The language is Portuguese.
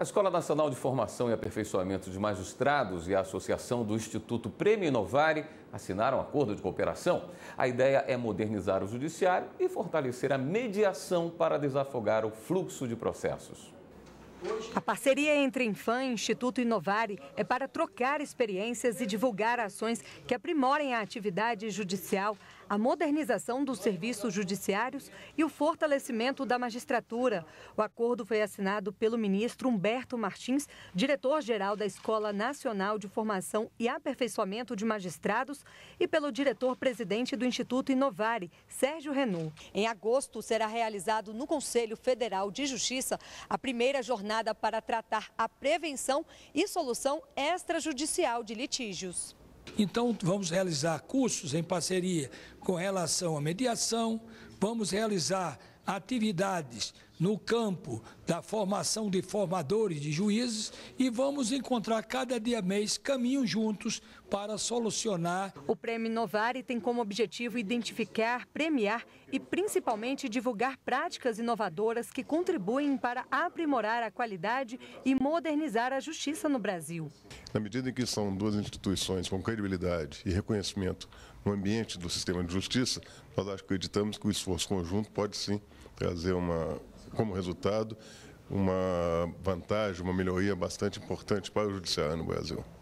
A Escola Nacional de Formação e Aperfeiçoamento de Magistrados e a Associação do Instituto Prêmio Inovare assinaram um acordo de cooperação. A ideia é modernizar o judiciário e fortalecer a mediação para desafogar o fluxo de processos. A parceria entre Infam e Instituto Inovare é para trocar experiências e divulgar ações que aprimorem a atividade judicial, a modernização dos serviços judiciários e o fortalecimento da magistratura. O acordo foi assinado pelo ministro Humberto Martins, diretor-geral da Escola Nacional de Formação e Aperfeiçoamento de Magistrados, e pelo diretor-presidente do Instituto Inovare, Sérgio Renault. Em agosto, será realizado no Conselho Federal de Justiça a primeira jornada para tratar a prevenção e solução extrajudicial de litígios. Então, vamos realizar cursos em parceria com relação à mediação, vamos realizar atividades no campo da formação de formadores de juízes e vamos encontrar cada dia mês caminhos juntos para solucionar. O Prêmio Inovare tem como objetivo identificar, premiar e principalmente divulgar práticas inovadoras que contribuem para aprimorar a qualidade e modernizar a justiça no Brasil. Na medida em que são duas instituições com credibilidade e reconhecimento no ambiente do sistema de justiça, nós acreditamos que o esforço conjunto pode sim trazer uma como resultado, uma vantagem, uma melhoria bastante importante para o judiciário no Brasil.